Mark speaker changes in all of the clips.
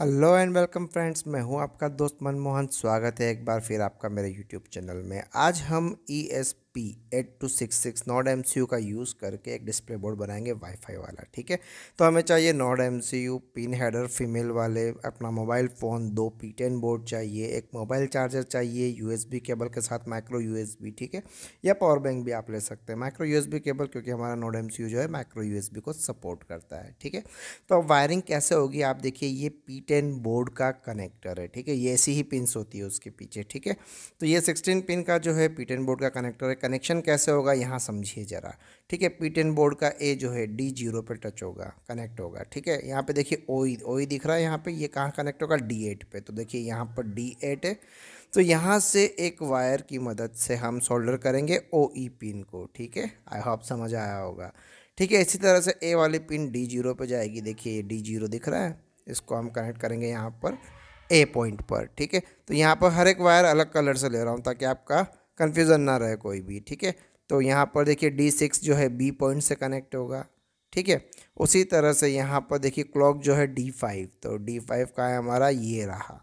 Speaker 1: hello and welcome friends मैं हूं आपका दोस्त मनमोहन स्वागत है एक बार फिर आपका मेरे यूट्यूब चैनल में आज हम E e S P eight two six six node M C U का यूज़ करके एक डिस्प्ले बोर्ड बनाएंगे वाईफाई वाला ठीक है तो हमें चाहिए node M C U pin header female वाले अपना मोबाइल फ़ोन दो पी टेन बोर्ड चाहिए एक मोबाइल चार्जर चाहिए यू एस बी केबल के साथ माइक्रो यू एस बी ठीक है या पावर बैंक भी आप ले सकते हैं micro U S B cable क्योंकि हमारा नॉड एम सी यू जो है माइक्रो यू एस बी को सपोर्ट करता है ठीक है तो वायरिंग कैसे होगी आप देखिए ये पी टेन बोर्ड का कनेक्टर है ठीक है ये ऐसी ही पिन होती है उसके पीछे ठीक है तो ये सिक्सटीन पिन का जो है पी टेन बोर्ड का कनेक्टर है कनेक्शन कैसे होगा यहाँ समझिए ज़रा ठीक है पी टेन बोर्ड का ए जो है डी जीरो पे टच होगा कनेक्ट होगा ठीक है यहाँ पे देखिए ओ ई दिख रहा है यहाँ पे ये यह कहाँ कनेक्ट होगा डी एट पर तो देखिए यहाँ पर डी एट है तो यहाँ से एक वायर की मदद से हम सोल्डर करेंगे ओ ई पिन को ठीक है आई होप समझ आया होगा ठीक है इसी तरह से ए वाली पिन डी जीरो पर जाएगी देखिए ये डी जीरो दिख रहा है इसको हम कनेक्ट करेंगे यहाँ पर ए पॉइंट पर ठीक है तो यहाँ पर हर एक वायर अलग कलर से ले रहा हूँ ताकि आपका कन्फ्यूज़न ना रहे कोई भी ठीक है तो यहाँ पर देखिए डी सिक्स जो है बी पॉइंट से कनेक्ट होगा ठीक है उसी तरह से यहाँ पर देखिए क्लॉक जो है डी फाइव तो डी फाइव का है हमारा ये रहा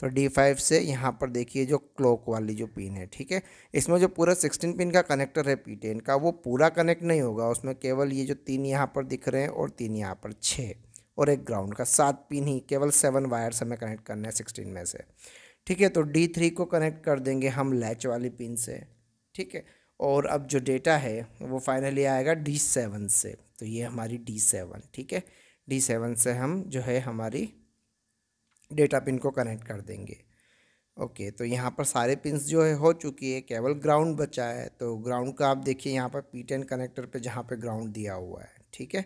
Speaker 1: तो डी फाइव से यहाँ पर देखिए जो क्लॉक वाली जो पिन है ठीक है इसमें जो पूरा सिक्सटीन पिन का कनेक्टर है पी टेन का वो पूरा कनेक्ट नहीं होगा उसमें केवल ये जो तीन यहाँ पर दिख रहे हैं और तीन यहाँ पर छः और एक ग्राउंड का सात पिन ही केवल सेवन वायर्स हमें कनेक्ट करना है सिक्सटीन में से ठीक है तो डी थ्री को कनेक्ट कर देंगे हम लैच वाली पिन से ठीक है और अब जो डेटा है वो फाइनली आएगा डी सेवन से तो ये हमारी डी सेवन ठीक है डी सेवन से हम जो है हमारी डेटा पिन को कनेक्ट कर देंगे ओके तो यहाँ पर सारे पिंस जो है हो चुकी है केवल ग्राउंड बचा है तो ग्राउंड का आप देखिए यहाँ पर पी टेन कनेक्टर पे जहाँ पे ग्राउंड दिया हुआ है ठीक है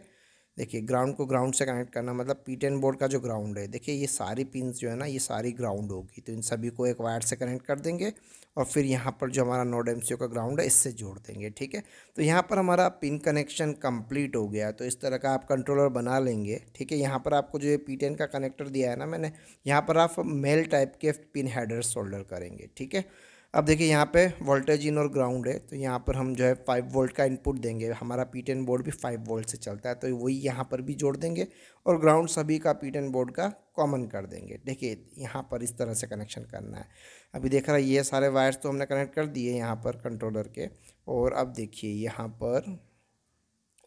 Speaker 1: देखिए ग्राउंड को ग्राउंड से कनेक्ट करना मतलब पी टेन बोर्ड का जो ग्राउंड है देखिए ये सारी पिन जो है ना ये सारी ग्राउंड होगी तो इन सभी को एक वायर से कनेक्ट कर देंगे और फिर यहाँ पर जो हमारा नोड एम का ग्राउंड है इससे जोड़ देंगे ठीक है तो यहाँ पर हमारा पिन कनेक्शन कंप्लीट हो गया तो इस तरह का आप कंट्रोलर बना लेंगे ठीक है यहाँ पर आपको जो ये पी का कनेक्टर दिया है ना मैंने यहाँ पर आप मेल टाइप के पिन हैडर सोल्डर करेंगे ठीक है अब देखिए यहाँ पे वोल्टेज इन और ग्राउंड है तो यहाँ पर हम जो है फाइव वोल्ट का इनपुट देंगे हमारा पी टेन बोर्ड भी फाइव वोल्ट से चलता है तो वही यहाँ पर भी जोड़ देंगे और ग्राउंड सभी का पी टेन बोर्ड का कॉमन कर देंगे देखिए यहाँ पर इस तरह से कनेक्शन करना है अभी देख रहा है ये सारे वायर्स तो हमने कनेक्ट कर दिए यहाँ पर कंट्रोलर के और अब देखिए यहाँ पर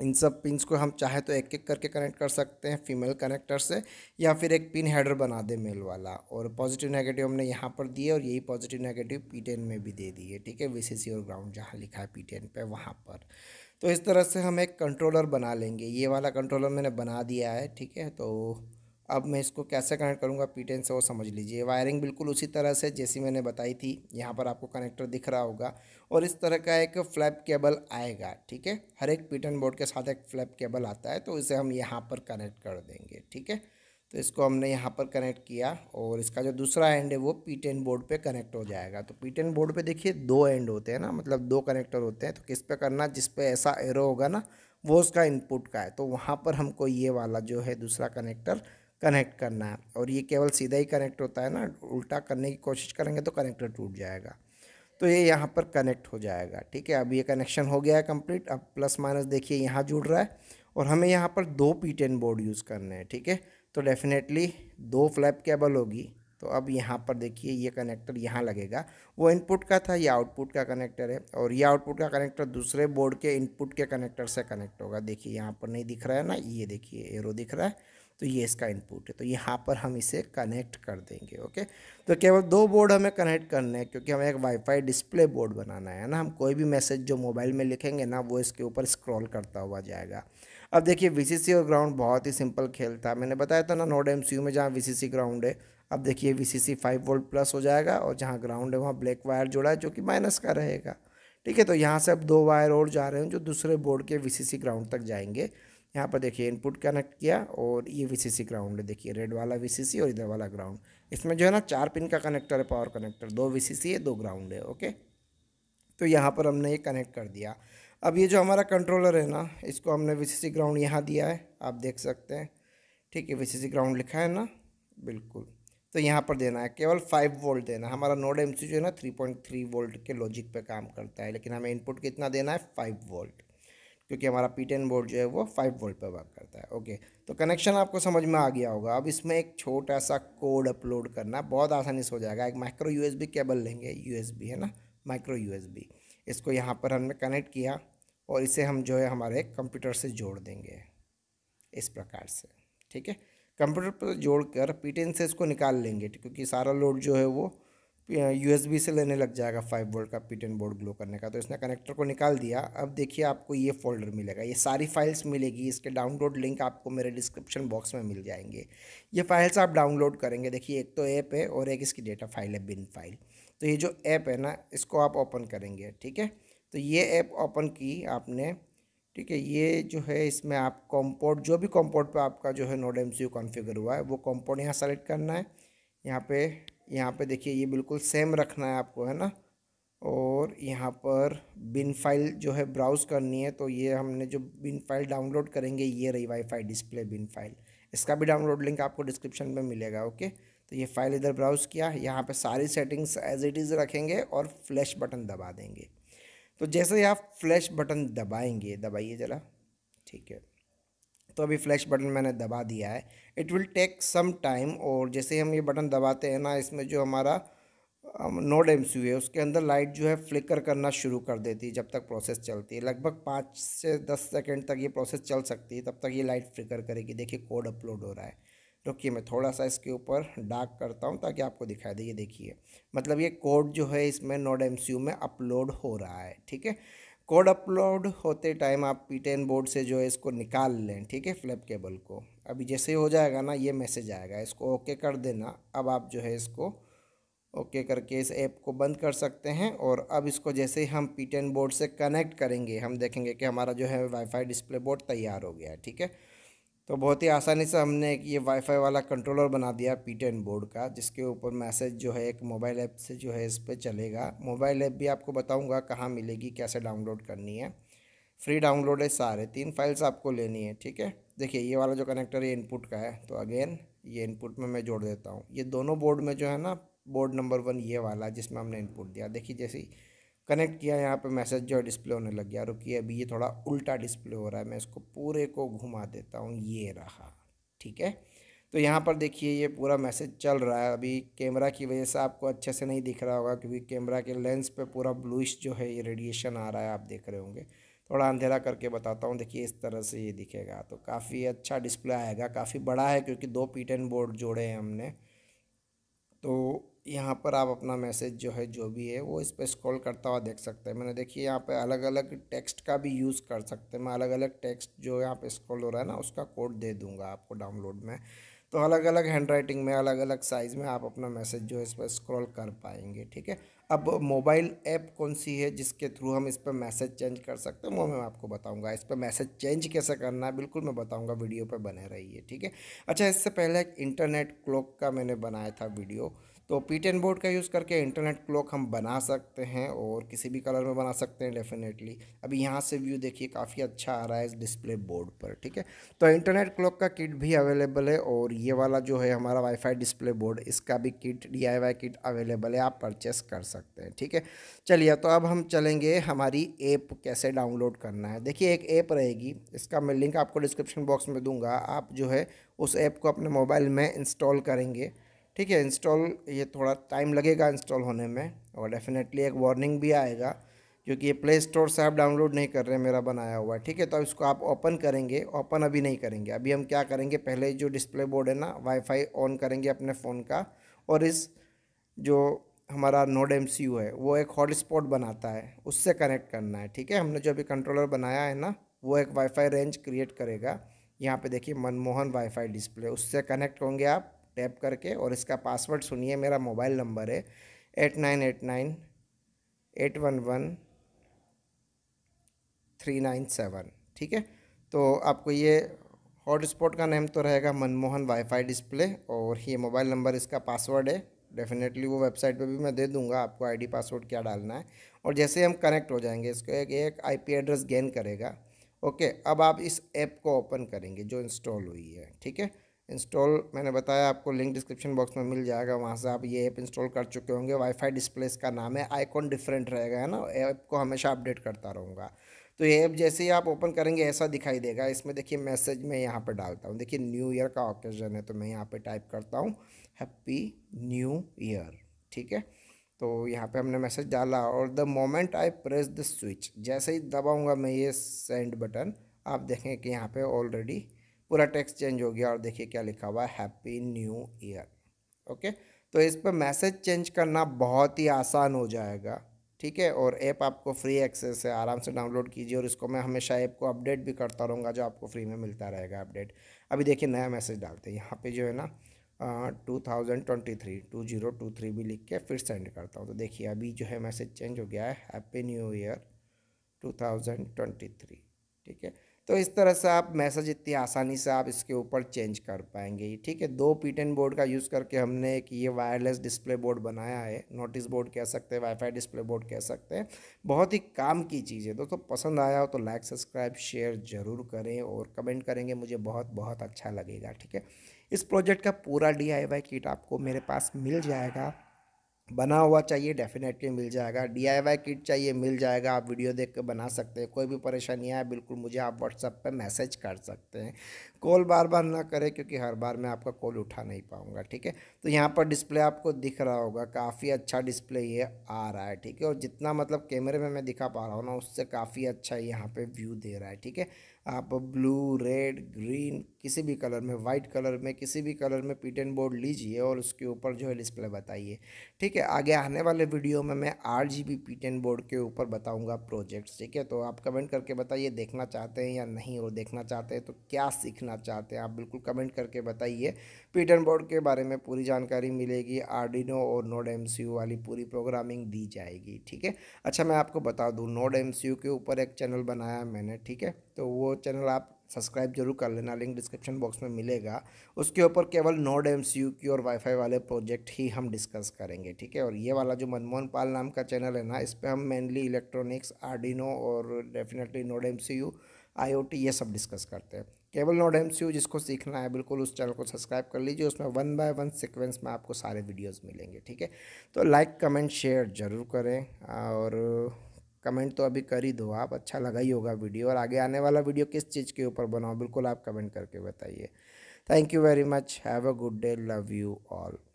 Speaker 1: इन सब पिन्स को हम चाहे तो एक एक करके कनेक्ट कर सकते हैं फीमेल कनेक्टर से या फिर एक पिन हेडर बना दे मेल वाला और पॉजिटिव नेगेटिव हमने यहाँ पर दिए और यही पॉजिटिव नेगेटिव पी टेन में भी दे दिए ठीक है वी और ग्राउंड जहाँ लिखा है पी टेन पर वहाँ पर तो इस तरह से हम एक कंट्रोलर बना लेंगे ये वाला कंट्रोलर मैंने बना दिया है ठीक है तो अब मैं इसको कैसे कनेक्ट करूँगा पी टेन से वो समझ लीजिए वायरिंग बिल्कुल उसी तरह से जैसी मैंने बताई थी यहाँ पर आपको कनेक्टर दिख रहा होगा और इस तरह का एक फ्लैप केबल आएगा ठीक है हर एक पीटन बोर्ड के साथ एक फ्लैप केबल आता है तो इसे हम यहाँ पर कनेक्ट कर देंगे ठीक है तो इसको हमने यहाँ पर कनेक्ट किया और इसका जो दूसरा एंड है वो पी टेन बोर्ड पे कनेक्ट हो जाएगा तो पी टेन बोर्ड पे देखिए दो एंड होते हैं ना मतलब दो कनेक्टर होते हैं तो किस पे करना जिस पे ऐसा एरो होगा ना वो उसका इनपुट का है तो वहाँ पर हमको ये वाला जो है दूसरा कनेक्टर कनेक्ट करना है और ये केवल सीधा ही कनेक्ट होता है ना उल्टा करने की कोशिश करेंगे तो कनेक्टर टूट जाएगा तो ये यहाँ पर कनेक्ट हो जाएगा ठीक है अब ये कनेक्शन हो गया है कंप्लीट अब प्लस माइनस देखिए यहाँ जुड़ रहा है और हमें यहाँ पर दो पी टेन बोर्ड यूज़ करने हैं ठीक है तो डेफिनेटली दो फ्लैप केबल होगी तो अब यहाँ पर देखिए ये कनेक्टर यहाँ लगेगा वो इनपुट का था ये आउटपुट का कनेक्टर है और ये आउटपुट का कनेक्टर दूसरे बोर्ड के इनपुट के कनेक्टर से कनेक्ट होगा देखिए यहाँ पर नहीं दिख रहा है ना ये देखिए एरो दिख रहा है तो ये इसका इनपुट है तो यहाँ पर हम इसे कनेक्ट कर देंगे ओके तो केवल दो बोर्ड हमें कनेक्ट करने हैं क्योंकि हमें एक वाईफाई डिस्प्ले बोर्ड बनाना है ना हम कोई भी मैसेज जो मोबाइल में लिखेंगे ना वो इसके ऊपर स्क्रॉल करता हुआ जाएगा अब देखिए वी और ग्राउंड बहुत ही सिंपल खेल था मैंने बताया था ना नोड एम में जहाँ वी ग्राउंड है अब देखिए V C five volt plus हो जाएगा और जहाँ ग्राउंड है वहाँ ब्लैक वायर जुड़ा है जो कि माइनस का रहेगा ठीक है तो यहाँ से अब दो वायर और जा रहे हैं जो दूसरे बोर्ड के वी ग्राउंड तक जाएंगे यहाँ पर देखिए इनपुट कनेक्ट किया और ये वीसीसी ग्राउंड है देखिए रेड वाला वीसीसी और इधर वाला ग्राउंड इसमें जो है ना चार पिन का कनेक्टर है पावर कनेक्टर दो वीसीसी है दो ग्राउंड है ओके तो यहाँ पर हमने ये कनेक्ट कर दिया अब ये जो हमारा कंट्रोलर है ना इसको हमने सी ग्राउंड यहाँ दिया है आप देख सकते हैं ठीक है सी ग्राउंड लिखा है ना बिल्कुल तो यहाँ पर देना है केवल फाइव वोल्ट देना हमारा नोड एम जो है ना थ्री पॉइंट थ्री वोल्ट के लॉजिक पर काम करता है लेकिन हमें इनपुट कितना देना है फाइव वोल्ट क्योंकि हमारा पी टेन बोर्ड जो है वो फाइव वोल्ट पर वर्क करता है ओके तो कनेक्शन आपको समझ में आ गया होगा अब इसमें एक छोटा सा कोड अपलोड करना बहुत आसानी से हो जाएगा एक माइक्रो यूएसबी केबल लेंगे यूएसबी है ना माइक्रो यूएसबी इसको यहाँ पर हमने कनेक्ट किया और इसे हम जो है हमारे कंप्यूटर से जोड़ देंगे इस प्रकार से ठीक है कंप्यूटर पर जोड़कर कर से इसको निकाल लेंगे क्योंकि सारा लोड जो है वो यूएसबी से लेने लग जाएगा फाइव वोल्ट का पिटन बोर्ड ग्लो करने का तो इसने कनेक्टर को निकाल दिया अब देखिए आपको ये फोल्डर मिलेगा ये सारी फाइल्स मिलेगी इसके डाउनलोड लिंक आपको मेरे डिस्क्रिप्शन बॉक्स में मिल जाएंगे ये फाइल्स आप डाउनलोड करेंगे देखिए एक तो ऐप है और एक इसकी डेटा फाइल है बिन फाइल तो ये जो ऐप है ना इसको आप ओपन करेंगे ठीक है तो ये ऐप ओपन की आपने ठीक है ये जो है इसमें आप कॉम्पोर्ट जो भी कॉम्पोर्ट पर आपका जो है नोड एम सी कॉन्फ़िगर हुआ है वो कॉम्पोर्ट यहाँ सेलेक्ट करना है यहाँ पे यहाँ पे देखिए ये बिल्कुल सेम रखना है आपको है ना और यहाँ पर बिन फाइल जो है ब्राउज़ करनी है तो ये हमने जो बिन फाइल डाउनलोड करेंगे ये रही वाईफाई डिस्प्ले बिन फाइल इसका भी डाउनलोड लिंक आपको डिस्क्रिप्शन में मिलेगा ओके तो ये फाइल इधर ब्राउज़ किया यहाँ पे सारी सेटिंग्स एज इट इज़ रखेंगे और फ्लैश बटन दबा देंगे तो जैसे ही आप फ्लैश बटन दबाएंगे दबाइए ज़रा ठीक है तो अभी फ्लैश बटन मैंने दबा दिया है it will take some time और जैसे हम ये बटन दबाते हैं ना इसमें जो हमारा नोड एम सी है उसके अंदर लाइट जो है फ्लिकर करना शुरू कर देती है जब तक प्रोसेस चलती है लगभग पाँच से दस सेकेंड तक ये प्रोसेस चल सकती है तब तक ये लाइट फ्लिकर करेगी देखिए कोड अपलोड हो रहा है रुकिए मैं थोड़ा सा इसके ऊपर डार्क करता हूँ ताकि आपको दिखाई दे ये देखिए मतलब ये कोड जो है इसमें नोड एम में अपलोड हो रहा है ठीक है कोड अपलोड होते टाइम आप पी टेन बोर्ड से जो है इसको निकाल लें ठीक है फ्लैप केबल को अभी जैसे ही हो जाएगा ना ये मैसेज आएगा इसको ओके कर देना अब आप जो है इसको ओके करके इस ऐप को बंद कर सकते हैं और अब इसको जैसे ही हम पी टेन बोर्ड से कनेक्ट करेंगे हम देखेंगे कि हमारा जो है वाईफाई डिस्प्ले बोर्ड तैयार हो गया है ठीक है तो बहुत ही आसानी से हमने एक ये वाईफाई वाला कंट्रोलर बना दिया पी बोर्ड का जिसके ऊपर मैसेज जो है एक मोबाइल ऐप से जो है इस पर चलेगा मोबाइल ऐप भी आपको बताऊंगा कहाँ मिलेगी कैसे डाउनलोड करनी है फ्री डाउनलोड है सारे तीन फाइल्स आपको लेनी है ठीक है देखिए ये वाला जो कनेक्टर है इनपुट का है तो अगेन ये इनपुट में मैं जोड़ देता हूँ ये दोनों बोर्ड में जो है ना बोर्ड नंबर वन ये वाला जिसमें हमने इनपुट दिया देखिए जैसे कनेक्ट किया यहाँ पे मैसेज जो डिस्प्ले होने लग गया रुकिए अभी ये थोड़ा उल्टा डिस्प्ले हो रहा है मैं इसको पूरे को घुमा देता हूँ ये रहा ठीक है तो यहाँ पर देखिए ये पूरा मैसेज चल रहा है अभी कैमरा की वजह से आपको अच्छे से नहीं दिख रहा होगा क्योंकि कैमरा के लेंस पे पूरा ब्लूइश जो है ये रेडिएशन आ रहा है आप देख रहे होंगे थोड़ा अंधेरा करके बताता हूँ देखिए इस तरह से ये दिखेगा तो काफ़ी अच्छा डिस्प्ले आएगा काफ़ी बड़ा है क्योंकि दो पीटन बोर्ड जोड़े हैं हमने तो यहाँ पर आप अपना मैसेज जो है जो भी है वो इस पर स्क्रॉल करता हुआ देख सकते हैं मैंने देखिए यहाँ पे अलग अलग टेक्स्ट का भी यूज़ कर सकते हैं मैं अलग अलग टेक्स्ट जो यहाँ पे स्क्रॉल हो रहा है ना उसका कोड दे दूंगा आपको डाउनलोड में तो अलग अलग हैंड राइटिंग में अलग अलग साइज़ में आप अपना मैसेज जो है इस पर स्क्रॉल कर पाएंगे ठीक है अब मोबाइल ऐप कौन सी है जिसके थ्रू हम इस पर मैसेज चेंज कर सकते हैं वो मैं आपको बताऊंगा इस पर मैसेज चेंज कैसे करना है बिल्कुल मैं बताऊंगा वीडियो पर बने रहिए ठीक है अच्छा इससे पहले एक इंटरनेट क्लॉक का मैंने बनाया था वीडियो तो पी टेन बोर्ड का यूज़ करके इंटरनेट क्लॉक हम बना सकते हैं और किसी भी कलर में बना सकते हैं डेफिनेटली अभी यहाँ से व्यू देखिए काफ़ी अच्छा आ रहा है इस डिस्प्ले बोर्ड पर ठीक है तो इंटरनेट क्लॉक का किट भी अवेलेबल है और ये वाला जो है हमारा वाईफाई डिस्प्ले बोर्ड इसका भी किट डी किट अवेलेबल है आप परचेस कर सकते हैं ठीक है चलिए तो अब हम चलेंगे हमारी ऐप कैसे डाउनलोड करना है देखिए एक ऐप रहेगी इसका मैं लिंक आपको डिस्क्रिप्शन बॉक्स में दूंगा आप जो है उस ऐप को अपने मोबाइल में इंस्टॉल करेंगे ठीक है इंस्टॉल ये थोड़ा टाइम लगेगा इंस्टॉल होने में और डेफिनेटली एक वार्निंग भी आएगा क्योंकि ये प्ले स्टोर से आप डाउनलोड नहीं कर रहे मेरा बनाया हुआ है ठीक है तो इसको आप ओपन करेंगे ओपन अभी नहीं करेंगे अभी हम क्या करेंगे पहले जो डिस्प्ले बोर्ड है ना वाईफाई ऑन करेंगे अपने फ़ोन का और इस जो हमारा नोड एम है वो एक हॉटस्पॉट बनाता है उससे कनेक्ट करना है ठीक है हमने जो अभी कंट्रोलर बनाया है ना वो एक वाईफाई रेंज क्रिएट करेगा यहाँ पे देखिए मनमोहन वाईफाई डिस्प्ले उससे कनेक्ट होंगे आप टैप करके और इसका पासवर्ड सुनिए मेरा मोबाइल नंबर है eight nine eight nine eight one one three nine seven ठीक है तो आपको ये हॉटस्पॉट का नेम तो रहेगा मनमोहन वाईफाई डिस्प्ले और ये मोबाइल नंबर इसका पासवर्ड है डेफिनेटली वो वेबसाइट पे भी मैं दे दूंगा आपको आईडी पासवर्ड क्या डालना है और जैसे हम कनेक्ट हो जाएंगे इसको एक एक आईपी एड्रेस गेन करेगा ओके अब आप इस ऐप को ओपन करेंगे जो इंस्टॉल हुई है ठीक है इंस्टॉल मैंने बताया आपको लिंक डिस्क्रिप्शन बॉक्स में मिल जाएगा वहाँ से आप ये ऐप इंस्टॉल कर चुके होंगे वाईफाई डिस्प्ले इसका नाम है आइकॉन डिफरेंट रहेगा है ना ऐप को हमेशा अपडेट करता रहूँगा तो ये ऐप जैसे ही आप ओपन करेंगे ऐसा दिखाई देगा इसमें देखिए मैसेज मैं यहाँ पर डालता हूँ देखिए न्यू ईयर का ओकेजन है तो मैं यहाँ पर टाइप करता हूँ हैप्पी न्यू ईयर ठीक है तो यहाँ पे हमने मैसेज डाला और the moment I press the switch जैसे ही दबाऊँगा मैं ये सेंड बटन आप देखें कि यहाँ पे ऑलरेडी पूरा टेक्स्ट चेंज हो गया और देखिए क्या लिखा हुआ है हैप्पी न्यू ईयर ओके तो इस पर मैसेज चेंज करना बहुत ही आसान हो जाएगा ठीक है और ऐप आपको फ्री एक्सेस है आराम से डाउनलोड कीजिए और इसको मैं हमेशा ऐप को अपडेट भी करता रहूँगा जो आपको फ्री में मिलता रहेगा अपडेट अभी देखिए नया मैसेज डालते हैं यहाँ पे जो है ना two thousand twenty three two zero two three भी लिख के फिर सेंड करता हूँ तो देखिए अभी जो है मैसेज चेंज हो गया है happy new year two thousand twenty three ठीक है तो इस तरह से आप मैसेज इतनी आसानी से आप इसके ऊपर चेंज कर पाएंगे ठीक है दो पीटन बोर्ड का यूज़ करके हमने एक ये वायरलेस डिस्प्ले बोर्ड बनाया है नोटिस बोर्ड कह सकते हैं वाईफाई डिस्प्ले बोर्ड कह सकते हैं बहुत ही काम की चीज़ है दोस्तों पसंद आया हो तो लाइक सब्सक्राइब शेयर ज़रूर करें और कमेंट करेंगे मुझे बहुत बहुत अच्छा लगेगा ठीक है इस प्रोजेक्ट का पूरा डी किट आपको मेरे पास मिल जाएगा बना हुआ चाहिए डेफिनेटली मिल जाएगा डीआईवाई किट चाहिए मिल जाएगा आप वीडियो देख के बना सकते हैं कोई भी परेशानी आए बिल्कुल मुझे आप व्हाट्सअप पे मैसेज कर सकते हैं कॉल बार बार ना करें क्योंकि हर बार मैं आपका कॉल उठा नहीं पाऊँगा ठीक है तो यहाँ पर डिस्प्ले आपको दिख रहा होगा काफ़ी अच्छा डिस्प्ले ये आ रहा है ठीक है और जितना मतलब कैमरे में मैं दिखा पा रहा हूँ ना उससे काफ़ी अच्छा यहाँ पर व्यू दे रहा है ठीक है आप ब्लू रेड ग्रीन किसी भी कलर में वाइट कलर में किसी भी कलर में पीटन बोर्ड लीजिए और उसके ऊपर जो है डिस्प्ले बताइए ठीक है आगे आने वाले वीडियो में मैं R G B P ten board के ऊपर बताऊँगा प्रोजेक्ट्स ठीक है तो आप कमेंट करके बताइए देखना चाहते हैं या नहीं और देखना चाहते हैं तो क्या सीखना चाहते हैं आप बिल्कुल कमेंट करके बताइए पीटन बोर्ड के बारे में पूरी जानकारी मिलेगी आर्डिनो और नोड एम वाली पूरी प्रोग्रामिंग दी जाएगी ठीक है अच्छा मैं आपको बता दूँ नोड एम के ऊपर एक चैनल बनाया मैंने ठीक है तो वो चैनल आप सब्सक्राइब जरूर कर लेना लिंक डिस्क्रिप्शन बॉक्स में मिलेगा उसके ऊपर केवल नोड एम सी यू की और वाईफाई वाले प्रोजेक्ट ही हम डिस्कस करेंगे ठीक है और ये वाला जो मनमोहन पाल नाम का चैनल है ना इस पर हम मेनली इलेक्ट्रॉनिक्स आर्डिनो और definitely node M C U टी ये सब डिस्कस करते हैं केवल नोड एम जिसको सीखना है बिल्कुल उस चैनल को सब्सक्राइब कर लीजिए उसमें वन बाय वन सिक्वेंस में आपको सारे वीडियोज़ मिलेंगे ठीक है तो लाइक कमेंट शेयर ज़रूर करें और कमेंट तो अभी कर ही दो आप अच्छा लगा ही होगा वीडियो और आगे आने वाला वीडियो किस चीज़ के ऊपर बनाओ बिल्कुल आप कमेंट करके बताइए thank you very much have a good day love you all